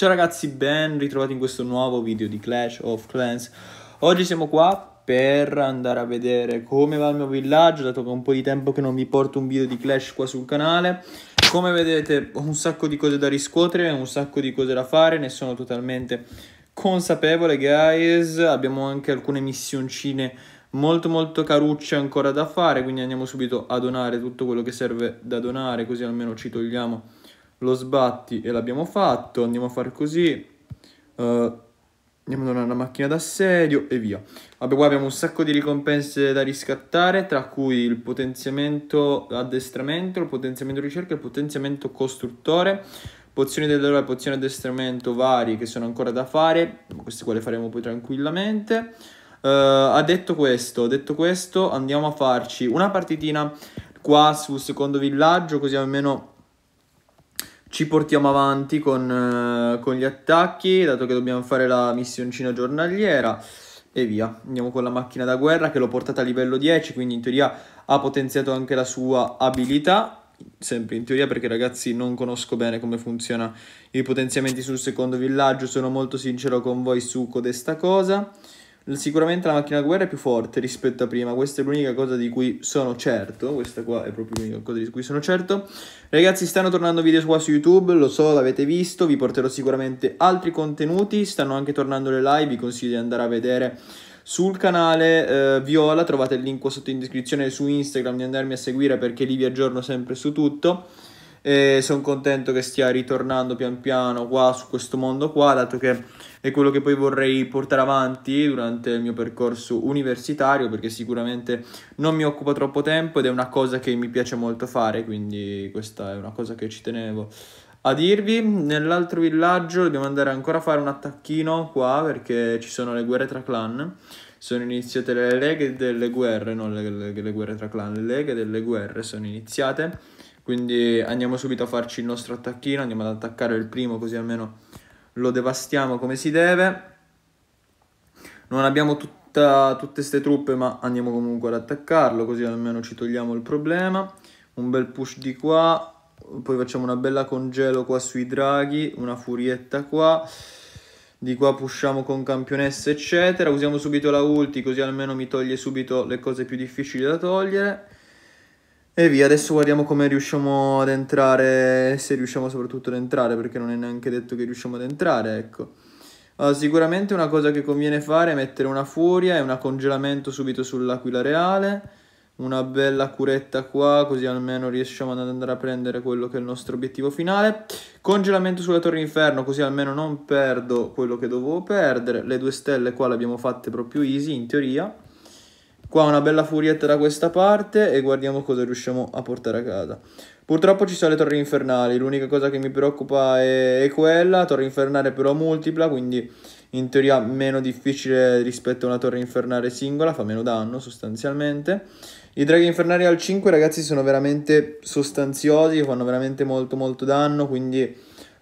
Ciao ragazzi, ben ritrovati in questo nuovo video di Clash of Clans. Oggi siamo qua per andare a vedere come va il mio villaggio, dato che è un po' di tempo che non vi porto un video di Clash qua sul canale. Come vedete ho un sacco di cose da riscuotere, un sacco di cose da fare, ne sono totalmente consapevole guys. Abbiamo anche alcune missioncine molto molto carucce ancora da fare, quindi andiamo subito a donare tutto quello che serve da donare, così almeno ci togliamo lo sbatti e l'abbiamo fatto, andiamo a fare così, uh, andiamo a donare una macchina d'assedio e via. Vabbè, qua abbiamo un sacco di ricompense da riscattare, tra cui il potenziamento addestramento, il potenziamento ricerca, e il potenziamento costruttore, pozioni dell'eroe, pozioni addestramento vari che sono ancora da fare, queste qua le faremo poi tranquillamente. Uh, ha detto questo, detto questo, andiamo a farci una partitina qua sul secondo villaggio, così almeno ci portiamo avanti con, eh, con gli attacchi, dato che dobbiamo fare la missioncina giornaliera e via. Andiamo con la macchina da guerra che l'ho portata a livello 10, quindi in teoria ha potenziato anche la sua abilità. Sempre in teoria perché ragazzi non conosco bene come funziona i potenziamenti sul secondo villaggio, sono molto sincero con voi su codesta cosa. Sicuramente la macchina da guerra è più forte rispetto a prima, questa è l'unica cosa di cui sono certo, questa qua è proprio l'unica cosa di cui sono certo. Ragazzi stanno tornando video qua su YouTube, lo so, l'avete visto, vi porterò sicuramente altri contenuti, stanno anche tornando le live, vi consiglio di andare a vedere sul canale eh, Viola, trovate il link qua sotto in descrizione su Instagram di andarmi a seguire perché lì vi aggiorno sempre su tutto e sono contento che stia ritornando pian piano qua su questo mondo qua, dato che è quello che poi vorrei portare avanti durante il mio percorso universitario, perché sicuramente non mi occupa troppo tempo ed è una cosa che mi piace molto fare, quindi questa è una cosa che ci tenevo a dirvi. Nell'altro villaggio dobbiamo andare ancora a fare un attacchino qua, perché ci sono le guerre tra clan sono iniziate le leghe delle guerre, non le, le, le, guerre tra clan, le leghe delle guerre sono iniziate quindi andiamo subito a farci il nostro attacchino, andiamo ad attaccare il primo così almeno lo devastiamo come si deve. Non abbiamo tutta, tutte queste truppe ma andiamo comunque ad attaccarlo così almeno ci togliamo il problema. Un bel push di qua, poi facciamo una bella congelo qua sui draghi, una furietta qua. Di qua pushiamo con campionessa eccetera, usiamo subito la ulti così almeno mi toglie subito le cose più difficili da togliere e via, adesso guardiamo come riusciamo ad entrare, se riusciamo soprattutto ad entrare, perché non è neanche detto che riusciamo ad entrare, ecco. Allora, sicuramente una cosa che conviene fare è mettere una furia e un congelamento subito sull'aquila reale, una bella curetta qua, così almeno riusciamo ad andare a prendere quello che è il nostro obiettivo finale. Congelamento sulla torre inferno, così almeno non perdo quello che dovevo perdere. Le due stelle qua le abbiamo fatte proprio easy, in teoria. Qua una bella furietta da questa parte e guardiamo cosa riusciamo a portare a casa. Purtroppo ci sono le torri infernali, l'unica cosa che mi preoccupa è, è quella, torre infernale però multipla, quindi in teoria meno difficile rispetto a una torre infernale singola, fa meno danno sostanzialmente. I draghi infernali al 5 ragazzi sono veramente sostanziosi, fanno veramente molto molto danno, quindi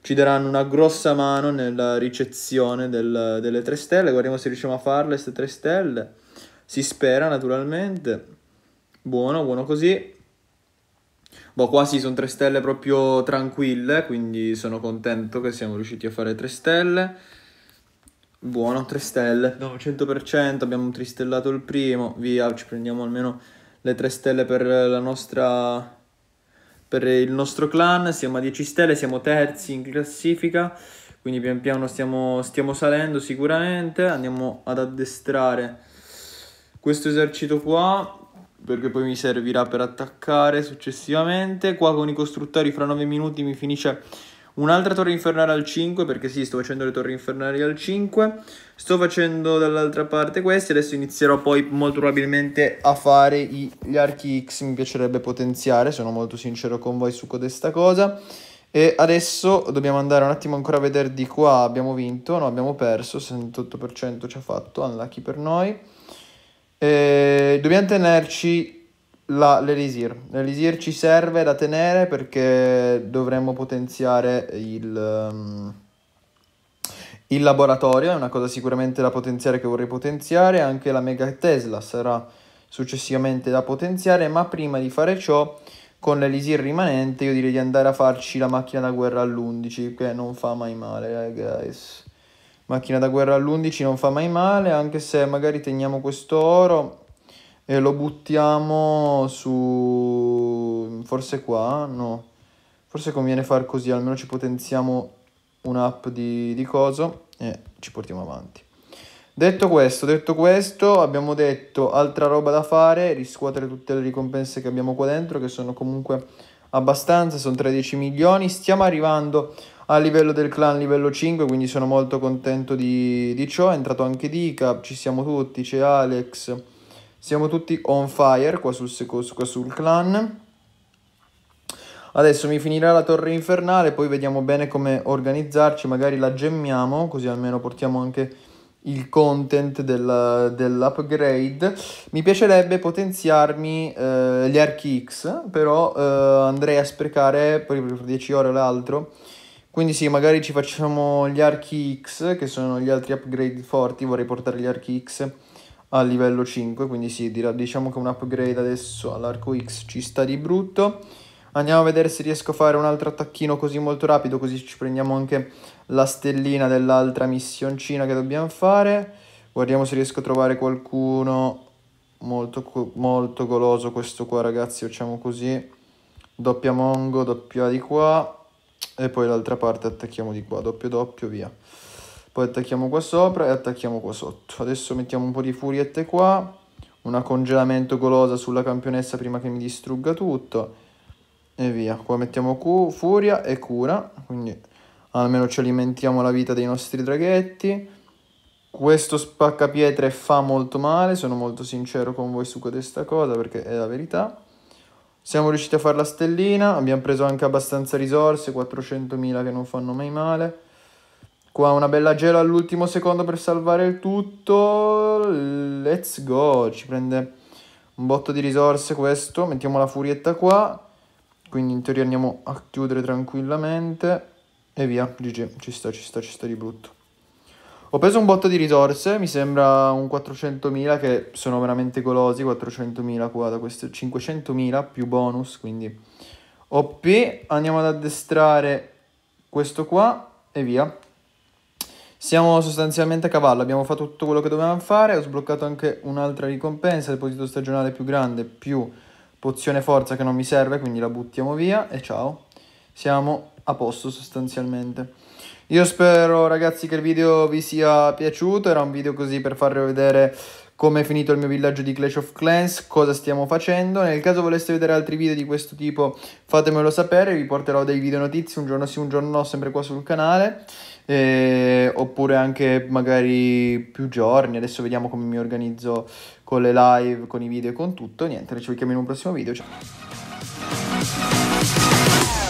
ci daranno una grossa mano nella ricezione del, delle tre stelle, guardiamo se riusciamo a farle queste tre stelle si spera naturalmente. Buono, buono così. Boh, qua sì, sono tre stelle proprio tranquille, quindi sono contento che siamo riusciti a fare tre stelle. Buono, tre stelle, No, 100%, abbiamo tristellato il primo, via, ci prendiamo almeno le tre stelle per la nostra per il nostro clan, siamo a 10 stelle, siamo terzi in classifica, quindi pian piano stiamo, stiamo salendo sicuramente, andiamo ad addestrare questo esercito qua perché poi mi servirà per attaccare successivamente. Qua con i costruttori fra 9 minuti mi finisce un'altra torre infernale al 5 perché sì, sto facendo le torri infernali al 5. Sto facendo dall'altra parte questi, adesso inizierò poi molto probabilmente a fare i, gli archi X, mi piacerebbe potenziare, sono molto sincero con voi su questa cosa. E adesso dobbiamo andare un attimo ancora a vedere di qua, abbiamo vinto, no abbiamo perso, 68% ci ha fatto, unlucky per noi. E eh, dobbiamo tenerci la, l'Elisir. L'Elisir ci serve da tenere perché dovremmo potenziare il, um, il laboratorio, è una cosa sicuramente da potenziare che vorrei potenziare, anche la Mega Tesla sarà successivamente da potenziare, ma prima di fare ciò con l'Elisir rimanente io direi di andare a farci la macchina da guerra all'11 che non fa mai male eh, guys Macchina da guerra all'11 non fa mai male, anche se magari teniamo questo oro e lo buttiamo su... forse qua? No. Forse conviene far così, almeno ci potenziamo un'app di, di coso e ci portiamo avanti. Detto questo, detto questo, abbiamo detto altra roba da fare, riscuotere tutte le ricompense che abbiamo qua dentro, che sono comunque abbastanza, sono 13 milioni. Stiamo arrivando a livello del clan livello 5 quindi sono molto contento di, di ciò è entrato anche Dica ci siamo tutti c'è Alex siamo tutti on fire qua sul, qua sul clan Adesso mi finirà la torre infernale, poi vediamo bene come organizzarci, magari la gemmiamo, così almeno portiamo anche il content del, dell'upgrade. Mi piacerebbe potenziarmi eh, gli archi X, però eh, andrei a sprecare, poi per 10 ore l'altro, quindi sì, magari ci facciamo gli archi X, che sono gli altri upgrade forti, vorrei portare gli archi X a livello 5, quindi sì, diciamo che un upgrade adesso all'arco X ci sta di brutto. Andiamo a vedere se riesco a fare un altro attacchino così molto rapido, così ci prendiamo anche la stellina dell'altra missioncina che dobbiamo fare. Guardiamo se riesco a trovare qualcuno molto, molto goloso questo qua ragazzi, facciamo così. Doppia mongo, doppia di qua e poi l'altra parte attacchiamo di qua, doppio doppio, via. Poi attacchiamo qua sopra e attacchiamo qua sotto. Adesso mettiamo un po' di furiette qua, una congelamento golosa sulla campionessa prima che mi distrugga tutto e via. Qua mettiamo Q, furia e cura, quindi almeno ci alimentiamo la vita dei nostri draghetti. Questo spaccapietre fa molto male, sono molto sincero con voi su questa cosa perché è la verità. Siamo riusciti a fare la stellina, abbiamo preso anche abbastanza risorse, 400.000 che non fanno mai male. Qua una bella gela all'ultimo secondo per salvare il tutto. Let's go, ci prende un botto di risorse questo. Mettiamo la furietta qua, quindi in teoria andiamo a chiudere tranquillamente. E via, GG, ci sta, ci sta, ci sta di brutto. Ho preso un botto di risorse, mi sembra un 400.000 che sono veramente golosi, 400.000 qua da questo, 500.000 più bonus, quindi OP, andiamo ad addestrare questo qua e via. Siamo sostanzialmente a cavallo, abbiamo fatto tutto quello che dovevamo fare, ho sbloccato anche un'altra ricompensa, deposito stagionale più grande più pozione forza che non mi serve, quindi la buttiamo via e ciao. Siamo a posto sostanzialmente. Io spero ragazzi che il video vi sia piaciuto, era un video così per farvi vedere come è finito il mio villaggio di Clash of Clans, cosa stiamo facendo. Nel caso voleste vedere altri video di questo tipo fatemelo sapere, vi porterò dei video notizie un giorno sì, un giorno no, sempre qua sul canale, eh, oppure anche magari più giorni, adesso vediamo come mi organizzo con le live, con i video e con tutto. Niente, ci vediamo in un prossimo video, ciao!